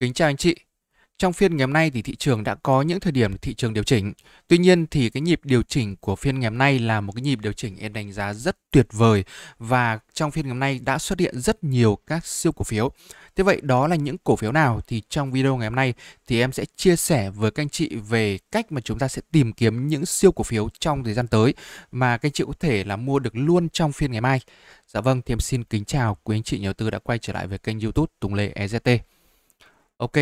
Kính chào anh chị. Trong phiên ngày hôm nay thì thị trường đã có những thời điểm thị trường điều chỉnh. Tuy nhiên thì cái nhịp điều chỉnh của phiên ngày hôm nay là một cái nhịp điều chỉnh em đánh giá rất tuyệt vời và trong phiên ngày hôm nay đã xuất hiện rất nhiều các siêu cổ phiếu. Thế vậy đó là những cổ phiếu nào thì trong video ngày hôm nay thì em sẽ chia sẻ với các anh chị về cách mà chúng ta sẽ tìm kiếm những siêu cổ phiếu trong thời gian tới mà các anh chị có thể là mua được luôn trong phiên ngày mai. Dạ vâng, thì em xin kính chào quý anh chị nhà đầu tư đã quay trở lại với kênh YouTube Tùng Lê EZT. Ok,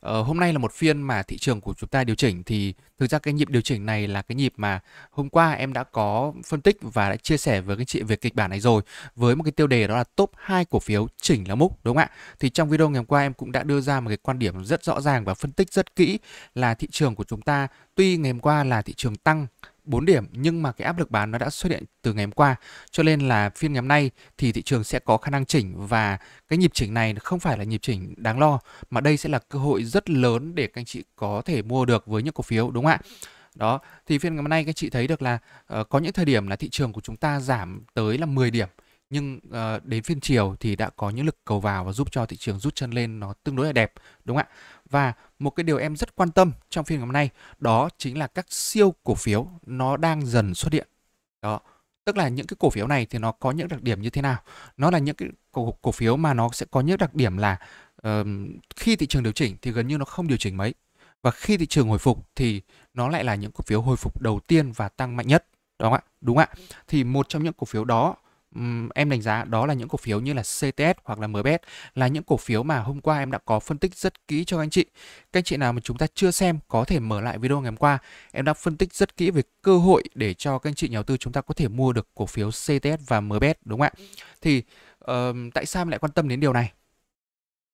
ờ, hôm nay là một phiên mà thị trường của chúng ta điều chỉnh thì thực ra cái nhịp điều chỉnh này là cái nhịp mà hôm qua em đã có phân tích và đã chia sẻ với các chị về kịch bản này rồi với một cái tiêu đề đó là top 2 cổ phiếu chỉnh là múc đúng không ạ? Thì trong video ngày hôm qua em cũng đã đưa ra một cái quan điểm rất rõ ràng và phân tích rất kỹ là thị trường của chúng ta tuy ngày hôm qua là thị trường tăng 4 điểm nhưng mà cái áp lực bán nó đã xuất hiện từ ngày hôm qua cho nên là phiên ngày hôm nay thì thị trường sẽ có khả năng chỉnh và cái nhịp chỉnh này không phải là nhịp chỉnh đáng lo mà đây sẽ là cơ hội rất lớn để các anh chị có thể mua được với những cổ phiếu đúng không ạ? Đó, thì phiên ngày hôm nay các anh chị thấy được là uh, có những thời điểm là thị trường của chúng ta giảm tới là 10 điểm nhưng uh, đến phiên chiều thì đã có những lực cầu vào và giúp cho thị trường rút chân lên nó tương đối là đẹp đúng không ạ và một cái điều em rất quan tâm trong phiên ngày hôm nay đó chính là các siêu cổ phiếu nó đang dần xuất hiện đó tức là những cái cổ phiếu này thì nó có những đặc điểm như thế nào nó là những cái cổ, cổ phiếu mà nó sẽ có những đặc điểm là uh, khi thị trường điều chỉnh thì gần như nó không điều chỉnh mấy và khi thị trường hồi phục thì nó lại là những cổ phiếu hồi phục đầu tiên và tăng mạnh nhất đúng không ạ đúng không ạ thì một trong những cổ phiếu đó em đánh giá đó là những cổ phiếu như là CTS hoặc là MBS là những cổ phiếu mà hôm qua em đã có phân tích rất kỹ cho anh chị. Các anh chị nào mà chúng ta chưa xem có thể mở lại video ngày hôm qua. Em đã phân tích rất kỹ về cơ hội để cho các anh chị nhà đầu tư chúng ta có thể mua được cổ phiếu CTS và MBS đúng không ạ? Thì uh, tại sao em lại quan tâm đến điều này?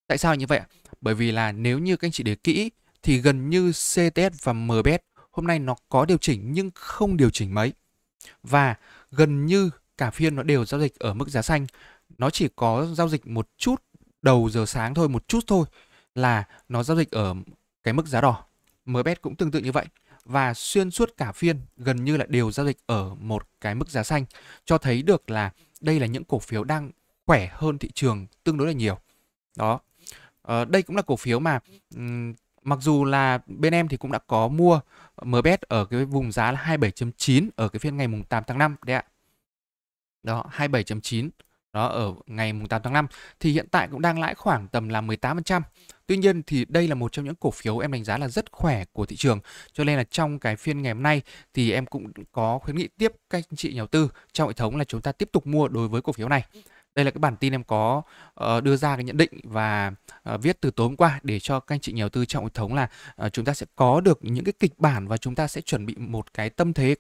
Tại sao như vậy? Bởi vì là nếu như các anh chị để kỹ thì gần như CTS và MBS hôm nay nó có điều chỉnh nhưng không điều chỉnh mấy. Và gần như cả phiên nó đều giao dịch ở mức giá xanh nó chỉ có giao dịch một chút đầu giờ sáng thôi một chút thôi là nó giao dịch ở cái mức giá đỏ mbet cũng tương tự như vậy và xuyên suốt cả phiên gần như là đều giao dịch ở một cái mức giá xanh cho thấy được là đây là những cổ phiếu đang khỏe hơn thị trường tương đối là nhiều đó ờ, đây cũng là cổ phiếu mà um, mặc dù là bên em thì cũng đã có mua MBS e ở cái vùng giá là 27.9 ở cái phiên ngày mùng 8 tháng 5 đấy ạ đó 27.9 đó ở ngày 8 tháng 5 thì hiện tại cũng đang lãi khoảng tầm là 18%. Tuy nhiên thì đây là một trong những cổ phiếu em đánh giá là rất khỏe của thị trường. Cho nên là trong cái phiên ngày hôm nay thì em cũng có khuyến nghị tiếp các anh chị nhà đầu tư trong hệ thống là chúng ta tiếp tục mua đối với cổ phiếu này. Đây là cái bản tin em có ờ, đưa ra cái nhận định và ờ, viết từ tối hôm qua để cho các anh chị nhà đầu tư trong hệ thống là ờ, chúng ta sẽ có được những cái kịch bản và chúng ta sẽ chuẩn bị một cái tâm thế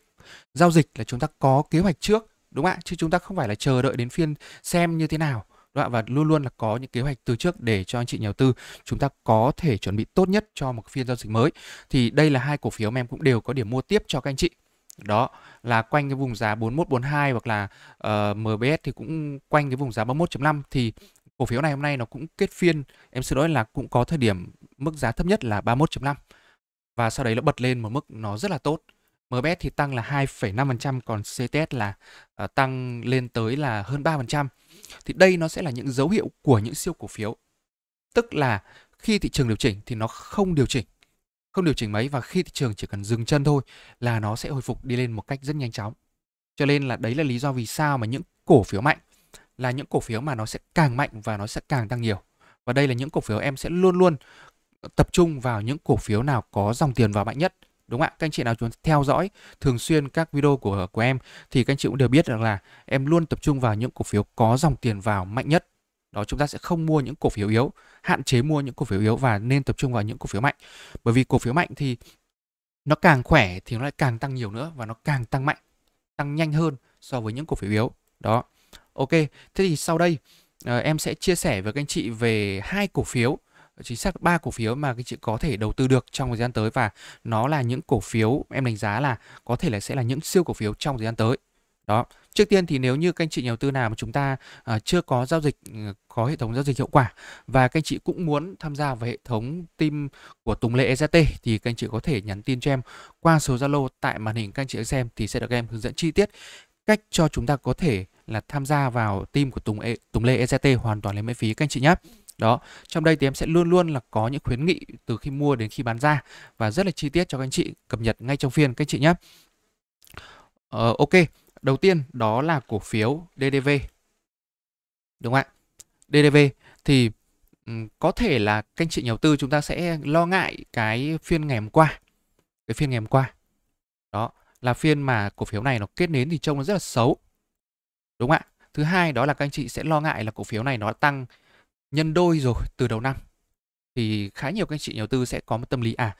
giao dịch là chúng ta có kế hoạch trước đúng không ạ chứ chúng ta không phải là chờ đợi đến phiên xem như thế nào đúng không? ạ và luôn luôn là có những kế hoạch từ trước để cho anh chị nhà đầu tư chúng ta có thể chuẩn bị tốt nhất cho một phiên giao dịch mới thì đây là hai cổ phiếu mà em cũng đều có điểm mua tiếp cho các anh chị đó là quanh cái vùng giá 4142 hoặc là uh, ờ, MBS thì cũng quanh cái vùng giá 31.5 thì cổ phiếu này hôm nay nó cũng kết phiên em xin lỗi là cũng có thời điểm mức giá thấp nhất là 31.5 và sau đấy nó bật lên một mức nó rất là tốt MBS thì tăng là 2,5% còn CTS là uh, tăng lên tới là hơn 3%. Thì đây nó sẽ là những dấu hiệu của những siêu cổ phiếu. Tức là khi thị trường điều chỉnh thì nó không điều chỉnh không điều chỉnh mấy và khi thị trường chỉ cần dừng chân thôi là nó sẽ hồi phục đi lên một cách rất nhanh chóng. Cho nên là đấy là lý do vì sao mà những cổ phiếu mạnh là những cổ phiếu mà nó sẽ càng mạnh và nó sẽ càng tăng nhiều. Và đây là những cổ phiếu em sẽ luôn luôn tập trung vào những cổ phiếu nào có dòng tiền vào mạnh nhất đúng không ạ các anh chị nào chúng theo dõi thường xuyên các video của của em thì các anh chị cũng đều biết rằng là em luôn tập trung vào những cổ phiếu có dòng tiền vào mạnh nhất đó chúng ta sẽ không mua những cổ phiếu yếu hạn chế mua những cổ phiếu yếu và nên tập trung vào những cổ phiếu mạnh bởi vì cổ phiếu mạnh thì nó càng khỏe thì nó lại càng tăng nhiều nữa và nó càng tăng mạnh tăng nhanh hơn so với những cổ phiếu yếu đó ok thế thì sau đây ờ, em sẽ chia sẻ với các anh chị về hai cổ phiếu chính xác ba cổ phiếu mà cái chị có thể đầu tư được trong thời gian tới và nó là những cổ phiếu em đánh giá là có thể là sẽ là những siêu cổ phiếu trong thời gian tới đó trước tiên thì nếu như các anh chị nhà đầu tư nào mà chúng ta uh, chưa có giao dịch ừ, có hệ thống giao dịch hiệu quả và các anh chị cũng muốn tham gia vào hệ thống team của Tùng Lệ EZT thì các anh chị có thể nhắn tin cho em qua số Zalo tại màn hình các anh chị xem thì sẽ được em hướng dẫn chi tiết cách cho chúng ta có thể là tham gia vào team của Tùng e, Tùng Lê EZT hoàn toàn là miễn phí các anh chị nhé. Đó, trong đây thì em sẽ luôn luôn là có những khuyến nghị từ khi mua đến khi bán ra và rất là chi tiết cho các anh chị cập nhật ngay trong phiên các anh chị nhé. Ờ, ok, đầu tiên đó là cổ phiếu DDV. Đúng không ạ? DDV thì có thể là các anh chị nhà đầu tư chúng ta sẽ lo ngại cái phiên ngày hôm qua. Cái phiên ngày hôm qua. Đó, là phiên mà cổ phiếu này nó kết nến thì trông nó rất là xấu. Đúng không ạ? Thứ hai đó là các anh chị sẽ lo ngại là cổ phiếu này nó tăng nhân đôi rồi từ đầu năm thì khá nhiều các chị nhà đầu tư sẽ có một tâm lý à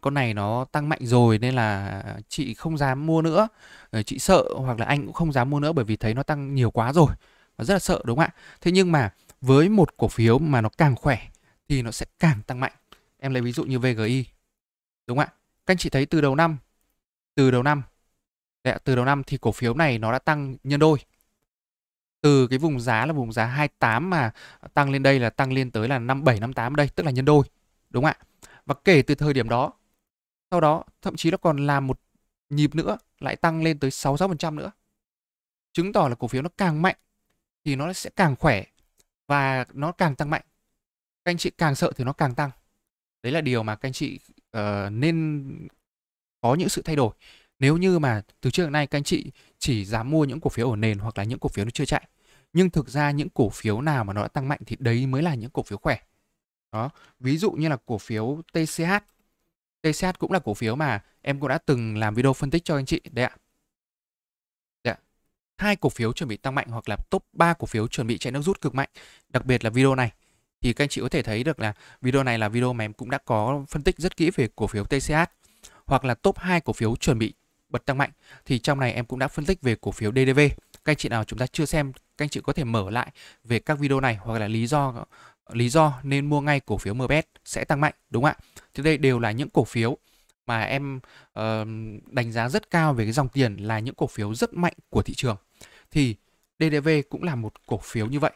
con này nó tăng mạnh rồi nên là chị không dám mua nữa ờ, chị sợ hoặc là anh cũng không dám mua nữa bởi vì thấy nó tăng nhiều quá rồi và rất là sợ đúng không ạ thế nhưng mà với một cổ phiếu mà nó càng khỏe thì nó sẽ càng tăng mạnh em lấy ví dụ như VGI đúng không ạ các anh chị thấy từ đầu năm từ đầu năm dạ, từ đầu năm thì cổ phiếu này nó đã tăng nhân đôi từ cái vùng giá là vùng giá 28 mà tăng lên đây là tăng lên tới là 57 58 đây, tức là nhân đôi. Đúng không ạ? Và kể từ thời điểm đó, sau đó thậm chí nó còn làm một nhịp nữa lại tăng lên tới 66% nữa. Chứng tỏ là cổ phiếu nó càng mạnh thì nó sẽ càng khỏe và nó càng tăng mạnh. Các anh chị càng sợ thì nó càng tăng. Đấy là điều mà các anh chị uh, nên có những sự thay đổi nếu như mà từ trước đến nay các anh chị chỉ dám mua những cổ phiếu ở nền hoặc là những cổ phiếu nó chưa chạy. Nhưng thực ra những cổ phiếu nào mà nó đã tăng mạnh thì đấy mới là những cổ phiếu khỏe. Đó, ví dụ như là cổ phiếu TCH. TCH cũng là cổ phiếu mà em cũng đã từng làm video phân tích cho anh chị đấy ạ. Đấy ạ. Hai cổ phiếu chuẩn bị tăng mạnh hoặc là top 3 cổ phiếu chuẩn bị chạy nước rút cực mạnh, đặc biệt là video này thì các anh chị có thể thấy được là video này là video mà em cũng đã có phân tích rất kỹ về cổ phiếu TCH hoặc là top 2 cổ phiếu chuẩn bị bật tăng mạnh thì trong này em cũng đã phân tích về cổ phiếu DDV. Các anh chị nào chúng ta chưa xem, các anh chị có thể mở lại về các video này hoặc là lý do lý do nên mua ngay cổ phiếu MBS sẽ tăng mạnh đúng không ạ? Thì đây đều là những cổ phiếu mà em uh, đánh giá rất cao về cái dòng tiền là những cổ phiếu rất mạnh của thị trường. Thì DDV cũng là một cổ phiếu như vậy.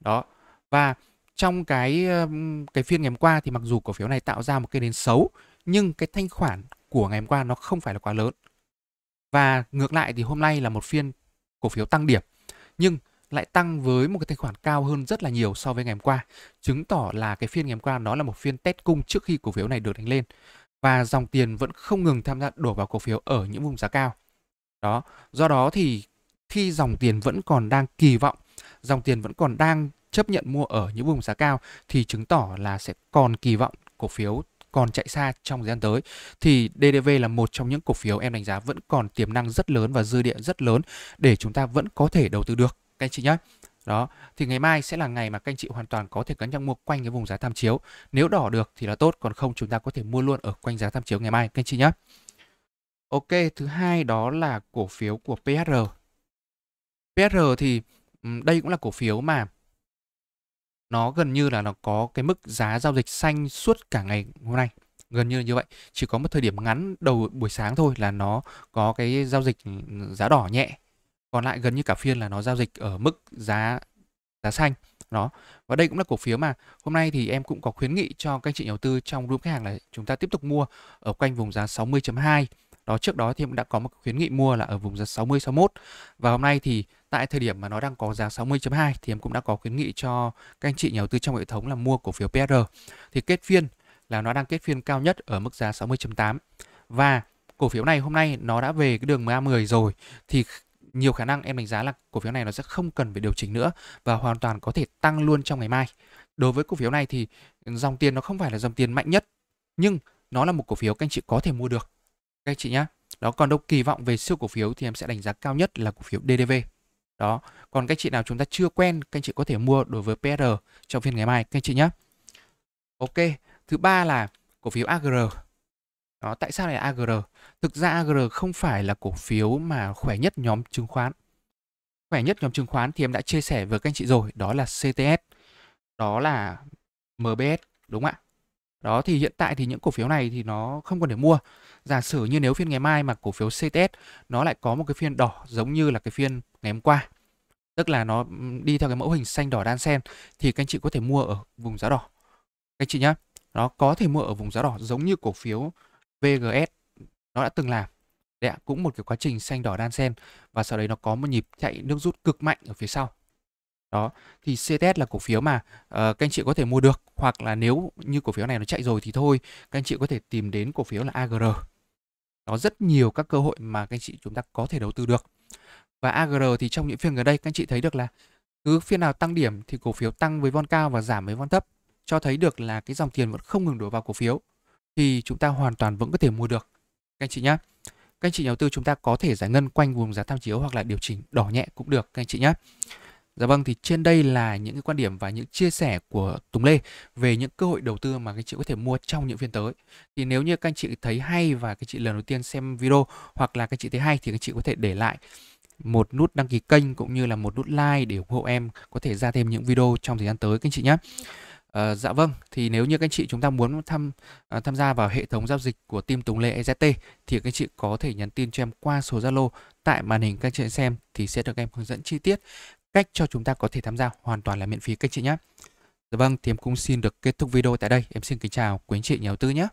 Đó. Và trong cái ờ, cái phiên ngày hôm qua thì mặc dù cổ phiếu này tạo ra một cái nến xấu nhưng cái thanh khoản của ngày hôm qua nó không phải là quá lớn và ngược lại thì hôm nay là một phiên cổ phiếu tăng điểm nhưng lại tăng với một cái thanh khoản cao hơn rất là nhiều so với ngày hôm qua, chứng tỏ là cái phiên ngày hôm qua nó là một phiên test cung trước khi cổ phiếu này được đánh lên và dòng tiền vẫn không ngừng tham gia đổ vào cổ phiếu ở những vùng giá cao. Đó, do đó thì khi dòng tiền vẫn còn đang kỳ vọng, dòng tiền vẫn còn đang chấp nhận mua ở những vùng giá cao thì chứng tỏ là sẽ còn kỳ vọng cổ phiếu còn chạy xa trong thời gian tới thì DDV là một trong những cổ phiếu em đánh giá vẫn còn tiềm năng rất lớn và dư địa rất lớn để chúng ta vẫn có thể đầu tư được các anh chị nhé đó thì ngày mai sẽ là ngày mà các anh chị hoàn toàn có thể cân nhắc mua quanh cái vùng giá tham chiếu nếu đỏ được thì là tốt còn không chúng ta có thể mua luôn ở quanh giá tham chiếu ngày mai các anh chị nhé ok thứ hai đó là cổ phiếu của PHR PHR thì đây cũng là cổ phiếu mà nó gần như là nó có cái mức giá giao dịch xanh suốt cả ngày hôm nay gần như là như vậy chỉ có một thời điểm ngắn đầu buổi sáng thôi là nó có cái giao dịch ừ, giá đỏ nhẹ còn lại gần như cả phiên là nó giao dịch ở mức giá giá xanh đó và đây cũng là cổ phiếu mà hôm nay thì em cũng có khuyến nghị cho các chị nhà đầu tư trong group khách hàng là chúng ta tiếp tục mua ở quanh vùng giá 60.2 đó trước đó thì cũng đã có một khuyến nghị mua là ở vùng giá 60 61 và hôm nay thì tại thời điểm mà nó đang có giá 60.2 thì em cũng đã có khuyến nghị cho các anh chị nhà đầu tư trong hệ thống là mua cổ phiếu PR thì kết phiên là nó đang kết phiên cao nhất ở mức giá 60.8 và cổ phiếu này hôm nay nó đã về cái đường MA10 rồi thì nhiều khả năng em đánh giá là cổ phiếu này nó sẽ không cần phải điều chỉnh nữa và hoàn toàn có thể tăng luôn trong ngày mai. Đối với cổ phiếu này thì dòng tiền nó không phải là dòng tiền mạnh nhất nhưng nó là một cổ phiếu các anh chị có thể mua được các chị nhé đó còn đâu kỳ vọng về siêu cổ phiếu thì em sẽ đánh giá cao nhất là cổ phiếu DDV đó còn các chị nào chúng ta chưa quen các chị có thể mua đối với PR trong phiên ngày mai các chị nhé ok thứ ba là cổ phiếu AGR đó tại sao lại AGR thực ra AGR không phải là cổ phiếu mà khỏe nhất nhóm chứng khoán khỏe nhất nhóm chứng khoán thì em đã chia sẻ với các anh chị rồi đó là CTS đó là MBS đúng không ạ đó thì hiện tại thì những cổ phiếu này thì nó không còn để mua. Giả sử như nếu phiên ngày mai mà cổ phiếu CTS nó lại có một cái phiên đỏ giống như là cái phiên ngày hôm qua. Tức là nó đi theo cái mẫu hình xanh đỏ đan xen thì các anh chị có thể mua ở vùng giá đỏ. Các anh chị nhá. Nó có thể mua ở vùng giá đỏ giống như cổ phiếu VGS nó đã từng làm. Đấy ạ, cũng một cái quá trình xanh đỏ đan xen và sau đấy nó có một nhịp chạy nước rút cực mạnh ở phía sau đó thì CTS là cổ phiếu mà uh, các anh chị có thể mua được hoặc là nếu như cổ phiếu này nó chạy rồi thì thôi các anh chị có thể tìm đến cổ phiếu là AGR có rất nhiều các cơ hội mà các anh chị chúng ta có thể đầu tư được và AGR thì trong những phiên gần đây các anh chị thấy được là cứ phiên nào tăng điểm thì cổ phiếu tăng với von cao và giảm với von thấp cho thấy được là cái dòng tiền vẫn không ngừng đổ vào cổ phiếu thì chúng ta hoàn toàn vẫn có thể mua được các anh chị nhé các anh chị nhà đầu tư chúng ta có thể giải ngân quanh vùng giá tham chiếu hoặc là điều chỉnh đỏ nhẹ cũng được các anh chị nhé Dạ vâng thì trên đây là những cái quan điểm và những chia sẻ của Tùng Lê về những cơ hội đầu tư mà các chị có thể mua trong những phiên tới. Thì nếu như các anh chị thấy hay và các chị lần đầu tiên xem video hoặc là các chị thấy hay thì các chị có thể để lại một nút đăng ký kênh cũng như là một nút like để ủng hộ em có thể ra thêm những video trong thời gian tới các anh chị nhé. À, ờ, dạ vâng, thì nếu như các anh chị chúng ta muốn tham à, tham gia vào hệ thống giao dịch của team Tùng Lê EZT thì các anh chị có thể nhắn tin cho em qua số Zalo tại màn hình các anh chị xem thì sẽ được em hướng dẫn chi tiết cách cho chúng ta có thể tham gia hoàn toàn là miễn phí các chị nhé. Dạ vâng, thì em cũng xin được kết thúc video tại đây. Em xin kính chào quý anh chị nhà đầu tư nhé.